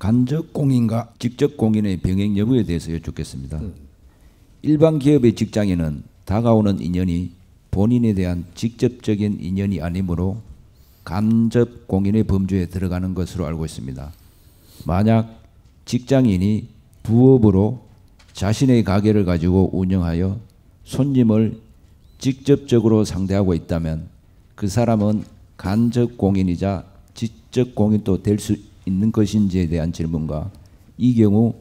간접 공인과 직접 공인의 병행 여부에 대해서 여쭙겠습니다. 음. 일반 기업의 직장에는 다가오는 인연이 본인에 대한 직접적인 인연이 아니므로 간접 공인의 범주에 들어가는 것으로 알고 있습니다. 만약 직장인이 부업으로 자신의 가게를 가지고 운영하여 손님을 직접적으로 상대하고 있다면 그 사람은 간접 공인이자 직접 공인도 될수 있는 것인지에 대한 질문과 이 경우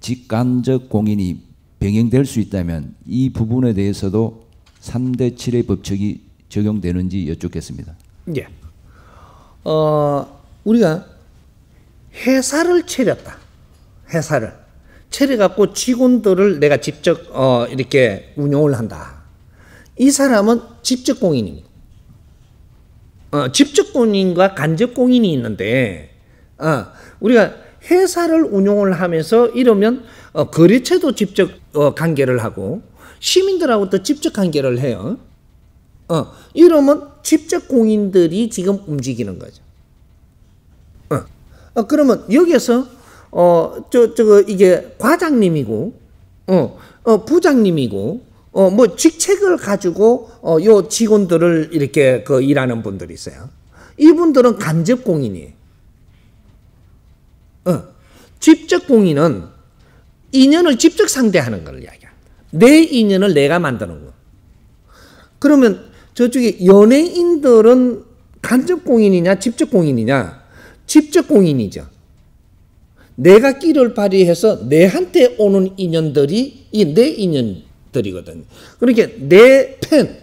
직간접 공인이 병행될 수 있다면 이 부분에 대해서도 3대 7의 법칙이 적용되는지 여쭙겠습니다. 예. 어, 우리가 회사를 차렸다. 회사를 차려갖고 직원들을 내가 직접 어, 이렇게 운영을 한다. 이 사람은 직접 공인입니다. 어, 직접 공인과 간접 공인이 있는데 어, 우리가 회사를 운영을 하면서 이러면 어, 거래처도 직접 어, 관계를 하고 시민들하고 또 직접 관계를 해요. 어, 이러면 직접 공인들이 지금 움직이는 거죠. 어, 어 그러면 여기에서 어, 저, 저거 이게 과장님이고, 어, 어, 부장님이고, 어, 뭐 직책을 가지고 어, 요 직원들을 이렇게 그 일하는 분들이 있어요. 이분들은 간접 공인이에요. 어. 직접 공인은 인연을 직접 상대하는 걸 이야기합니다. 내 인연을 내가 만드는 거. 그러면 저쪽에 연예인들은 간접 공인이냐 직접 공인이냐 직접 공인이죠. 내가 끼를 발휘해서 내한테 오는 인연들이 이 내 인연들이거든요. 그러니까 내 팬,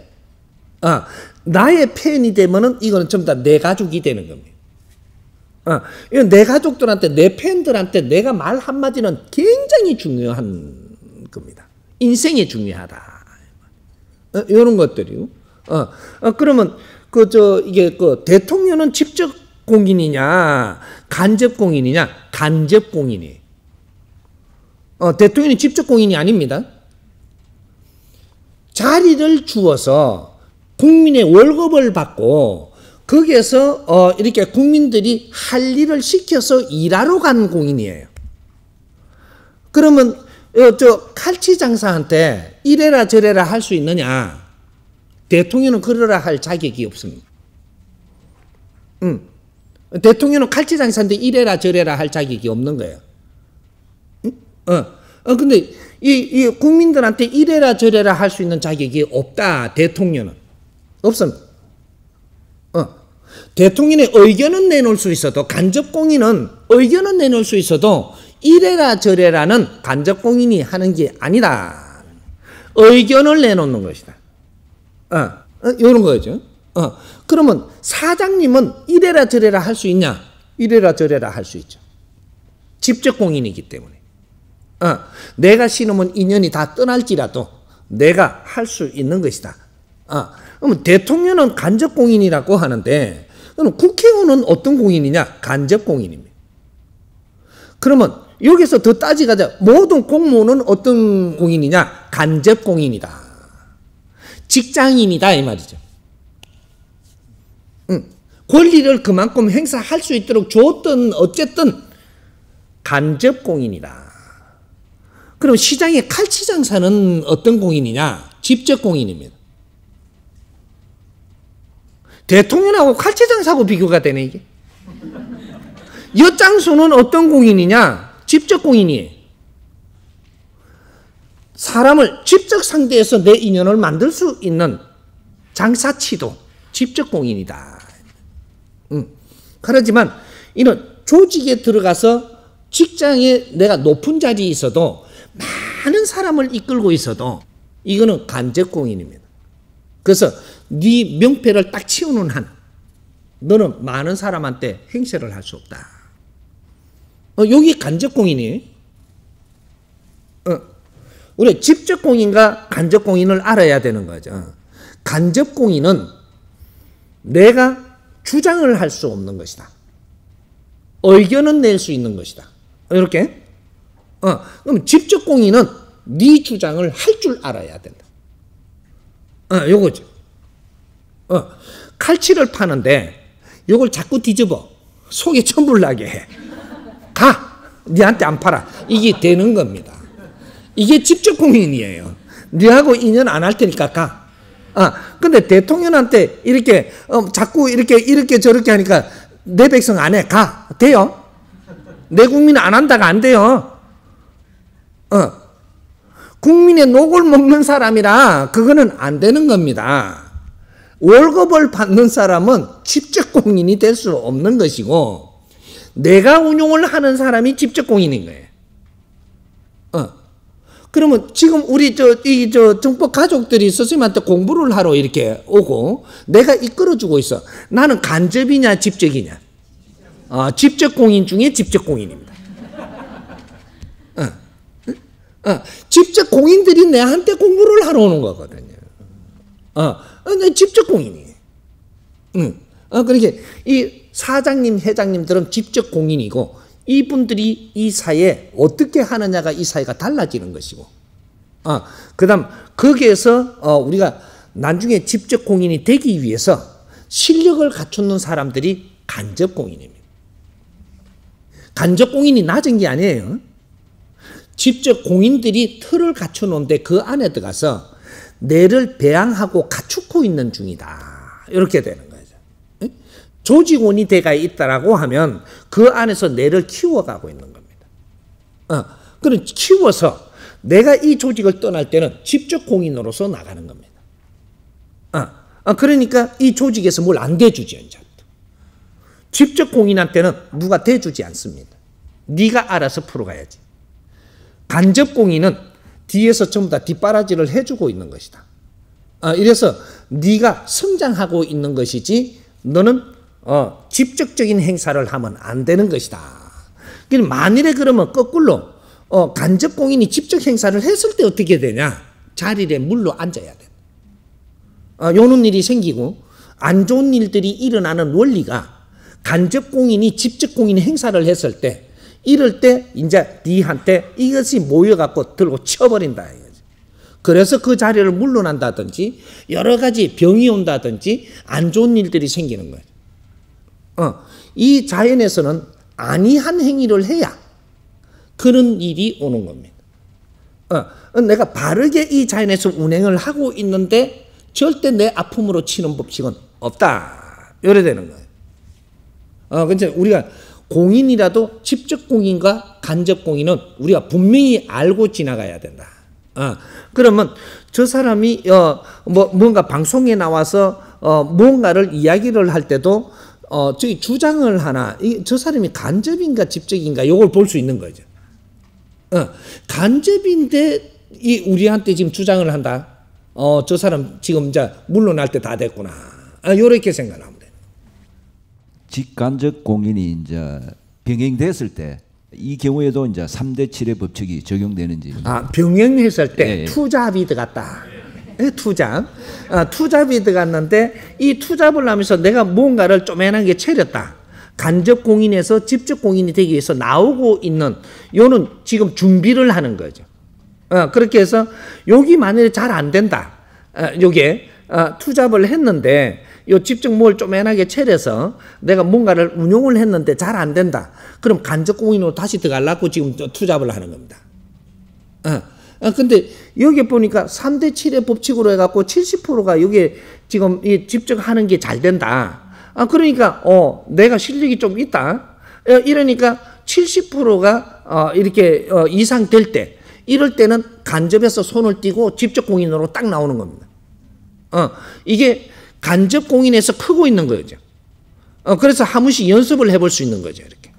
아 나의 팬이 되면은 이거는 전부 다 내 가족이 되는 겁니다. 어, 내 가족들한테, 내 팬들한테 내가 말 한마디는 굉장히 중요한 겁니다. 인생이 중요하다. 어, 이런 것들이요. 어, 어 그러면, 그, 저, 이게, 그, 대통령은 직접 공인이냐, 간접 공인이냐, 간접 공인이. 어, 대통령이 직접 공인이 아닙니다. 자리를 주어서 국민의 월급을 받고 거기에서 어, 이렇게 국민들이 할 일을 시켜서 일하러 간 공인이에요. 그러면 어, 저 칼치 장사한테 이래라 저래라 할 수 있느냐? 대통령은 그러라 할 자격이 없습니다. 음. 대통령은 칼치 장사인데 이래라 저래라 할 자격이 없는 거예요. 음? 어. 어 근데 이, 이 국민들한테 이래라 저래라 할 수 있는 자격이 없다. 대통령은 없습니다. 대통령의 의견은 내놓을 수 있어도 간접공인은 의견은 내놓을 수 있어도 이래라 저래라는 간접공인이 하는 게 아니다. 의견을 내놓는 것이다. 어, 어 이런 거죠. 어, 그러면 사장님은 이래라 저래라 할 수 있냐? 이래라 저래라 할 수 있죠. 직접 공인이기 때문에. 어, 내가 신으면 인연이 다 떠날지라도 내가 할 수 있는 것이다. 어, 그럼 대통령은 간접 공인이라고 하는데 그럼 국회의원은 어떤 공인이냐? 간접 공인입니다. 그러면 여기서 더 따지가자. 모든 공무원은 어떤 공인이냐? 간접 공인이다. 직장인이다 이 말이죠. 응. 권리를 그만큼 행사할 수 있도록 줬든 어쨌든 간접 공인이다. 그럼 시장의 칼치장사는 어떤 공인이냐? 직접 공인입니다. 대통령하고 칼체장사고 비교가 되네 이게. 엿장수는 어떤 공인이냐? 직접 공인이에요. 사람을 직접 상대해서 내 인연을 만들 수 있는 장사치도 직접 공인이다. 음. 그렇지만 이런 조직에 들어가서 직장에 내가 높은 자리에 있어도 많은 사람을 이끌고 있어도 이거는 간접 공인입니다. 그래서 네 명패를 딱 치우는 한 너는 많은 사람한테 행세를 할 수 없다. 어, 여기 간접공이 어, 우리 직접공인과 간접공인을 알아야 되는 거죠. 간접공인은 내가 주장을 할 수 없는 것이다. 의견은 낼 수 있는 것이다. 이렇게. 어, 그럼 직접공인은 네 주장을 할 줄 알아야 된다. 어, 요거죠. 어, 칼치를 파는데 요걸 자꾸 뒤집어. 속에 천불 나게 해. 가! 니한테 안 팔아. 이게 되는 겁니다. 이게 직접 공인이에요. 니하고 인연 안 할 테니까 가. 아, 근데 대통령한테 이렇게, 어, 자꾸 이렇게, 이렇게 저렇게 하니까 내 백성 안 해. 가. 돼요. 내 국민 안 한다가 안 돼요. 어. 국민의 녹을 먹는 사람이라 그거는 안 되는 겁니다. 월급을 받는 사람은 직접 공인이 될 수 없는 것이고 내가 운용을 하는 사람이 직접 공인인 거예요. 어. 그러면 지금 우리 저 이 저 정법 가족들이 스님한테 공부를 하러 이렇게 오고 내가 이끌어주고 있어. 나는 간접이냐 직접이냐. 어, 직접 공인 중에 직접 공인입니다. 어, 직접 공인들이 내한테 공부를 하러 오는 거거든요. 어, 어 직접 공인이. 응. 어, 그러니까 이 사장님, 회장님들은 직접 공인이고 이분들이 이 사회 어떻게 하느냐가 이 사회가 달라지는 것이고. 어, 그다음 거기에서 어, 우리가 나중에 직접 공인이 되기 위해서 실력을 갖추는 사람들이 간접 공인입니다. 간접 공인이 낮은 게 아니에요. 직접 공인들이 틀을 갖춰 놓은데 그 안에 들어가서 내를 배양하고 갖추고 있는 중이다. 이렇게 되는 거죠. 조직원이 대가 있다라고 하면 그 안에서 뇌를 키워가고 있는 겁니다. 어, 그럼 키워서 내가 이 조직을 떠날 때는 직접 공인으로서 나가는 겁니다. 어, 어 그러니까 이 조직에서 뭘안 대주지 이제. 직접 공인한테는 누가 대주지 않습니다. 네가 알아서 풀어가야지. 간접공인은 뒤에서 전부 다 뒷바라지를 해주고 있는 것이다. 어, 이래서 네가 성장하고 있는 것이지 너는 어, 직접적인 행사를 하면 안 되는 것이다. 만일에 그러면 거꾸로 어, 간접공인이 직접 행사를 했을 때 어떻게 되냐? 자리에 물로 앉아야 돼. 어, 아, 요런 일이 생기고 안 좋은 일들이 일어나는 원리가 간접공인이 직접공인 행사를 했을 때 이럴 때 이제 니한테 이것이 모여갖고 들고 쳐버린다 그래서 그 자리를 물러난다든지 여러 가지 병이 온다든지 안 좋은 일들이 생기는 거예요. 어, 이 자연에서는 아니한 행위를 해야 그런 일이 오는 겁니다. 어, 어, 내가 바르게 이 자연에서 운행을 하고 있는데 절대 내 아픔으로 치는 법칙은 없다. 이래 되는 거예요. 어, 그러 우리가 공인이라도 직접 공인과 간접 공인은 우리가 분명히 알고 지나가야 된다. 어, 그러면 저 사람이 어, 뭐 뭔가 방송에 나와서 어, 뭔가를 이야기를 할 때도 어, 저기 주장을 하나 이, 저 사람이 간접인가 직접인가 요걸 볼 수 있는 거죠. 어, 간접인데 이 우리한테 지금 주장을 한다. 어, 저 사람 지금 이제 물러날 때 다 됐구나. 아, 렇게 생각하면. 직간접 공인이 이제 병행됐을 때 이 경우에도 이제 3대 7의 법칙이 적용되는지. 아, 병행했을 때 예, 투잡이 들어갔다. 투잡. 아, 투잡이 들갔는데이 투잡을 하면서 내가 뭔가를 쪼매한게 채렸다. 간접 공인에서 직접 공인이 되기 위해서 나오고 있는 요는 지금 준비를 하는 거죠. 어, 그렇게 해서 여기 만약에 잘 안 된다. 어, 요게 어, 투잡을 했는데 요 집중목을 쪼매나게 채려서 내가 뭔가를 운용을 했는데 잘 안 된다. 그럼 간접공인으로 다시 들어가려고 지금 투잡을 하는 겁니다. 어. 아, 근데 여기 보니까 3대 7의 법칙으로 해갖고 70%가 여기에 지금 이 집중하는 게 잘 된다. 아, 그러니까, 어, 내가 실력이 좀 있다. 어, 이러니까 70%가 어, 이렇게 어, 이상 될 때, 이럴 때는 간접에서 손을 띄고 직접 공인으로 딱 나오는 겁니다. 어, 이게 간접 공인에서 크고 있는 거죠. 어, 그래서 하무시 연습을 해볼 수 있는 거죠. 이렇게.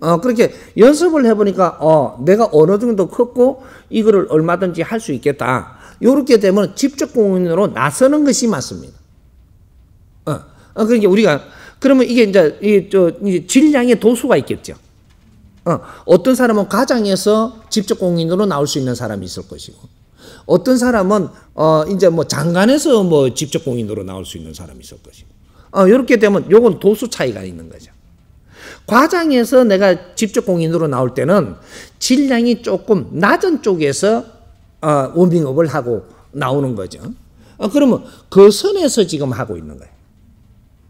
어, 그렇게 연습을 해보니까, 어, 내가 어느 정도 컸고, 이거를 얼마든지 할 수 있겠다. 요렇게 되면 직접 공인으로 나서는 것이 맞습니다. 어, 어 그러니까 우리가, 그러면 이게 이제, 이, 저, 이제 질량의 도수가 있겠죠. 어, 어떤 사람은 가장에서 직접 공인으로 나올 수 있는 사람이 있을 것이고. 어떤 사람은 어 이제 뭐 장관에서 뭐 직접 공인으로 나올 수 있는 사람이 있을 것이고. 어 이렇게 되면 요건 도수 차이가 있는 거죠. 과장에서 내가 직접 공인으로 나올 때는 질량이 조금 낮은 쪽에서 어 워밍업을 하고 나오는 거죠. 어 그러면 그 선에서 지금 하고 있는 거예요.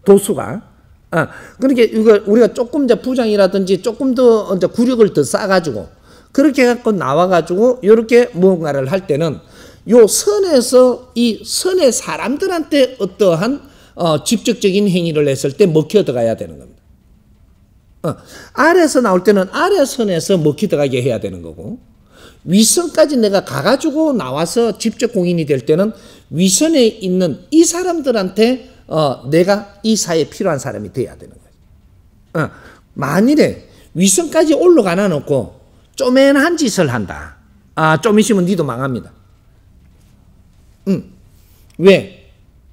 도수가 아, 그러니까 이거 우리가 조금 이제 부장이라든지 조금 더 이제 구력을 더쌓아가지고 그렇게 해 갖고 나와가지고 이렇게 무언가를 할 때는 요 선에서 이 선의 사람들한테 어떠한 어, 직접적인 행위를 했을 때 먹혀 들어가야 되는 겁니다. 어, 아래에서 나올 때는 아래 선에서 먹히 들어가게 해야 되는 거고 위선까지 내가 가가지고 나와서 직접 공인이 될 때는 위선에 있는 이 사람들한테 어, 내가 이 사회에 필요한 사람이 돼야 되는 거예요. 어, 만일에 위선까지 올라가나 놓고 쪼맨한 짓을 한다. 아, 좀 있으면 니도 망합니다. 응. 왜?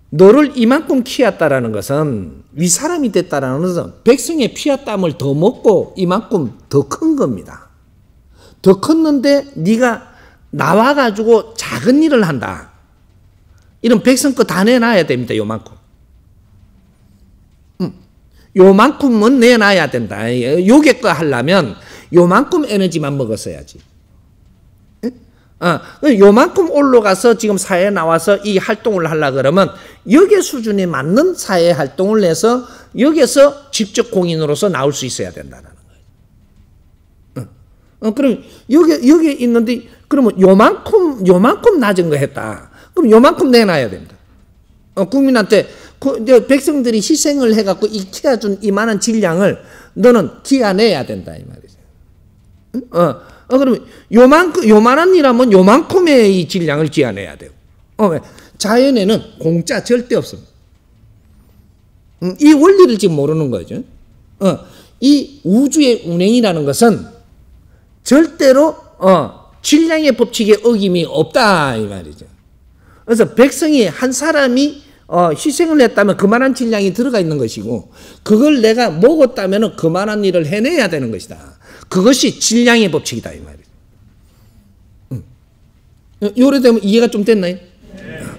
너를 이만큼 키웠다라는 것은 위사람이 됐다라는 것은 백성의 피와 땀을 더 먹고 이만큼 더 큰 겁니다. 더 컸는데 네가 나와가지고 작은 일을 한다. 이런 백성 거다 내놔야 됩니다. 요만큼. 음. 요만큼은 내놔야 된다. 요게 거 하려면 요만큼 에너지만 먹었어야지. 어, 요만큼 올라가서 지금 사회 나와서 이 활동을 하려 그러면 여기 수준에 맞는 사회 활동을 해서 여기서 직접 공인으로서 나올 수 있어야 된다는 거예요. 어, 어, 그럼 여기 여기 있는데 그러면 요만큼 요만큼 낮은 거 했다. 그럼 요만큼 내놔야 됩니다. 어, 국민한테 그, 백성들이 희생을 해갖고 익혀준 이만한 질량을 너는 기한해야 된다 이 말이에요. 어, 어 그러면 요만큼 요만한 일하면 요만큼의 이 질량을 제한해야 돼요. 어, 왜? 자연에는 공짜 절대 없습니다. 음, 이 원리를 지금 모르는 거죠. 어, 이 우주의 운행이라는 것은 절대로 어, 질량의 법칙에 어김이 없다 이 말이죠. 그래서 백성이 한 사람이 어, 희생을 했다면 그만한 질량이 들어가 있는 것이고 그걸 내가 먹었다면 그만한 일을 해내야 되는 것이다. 그것이 질량의 법칙이다 이 말이에요. 요래 되면 이해가 좀 됐나요? 네.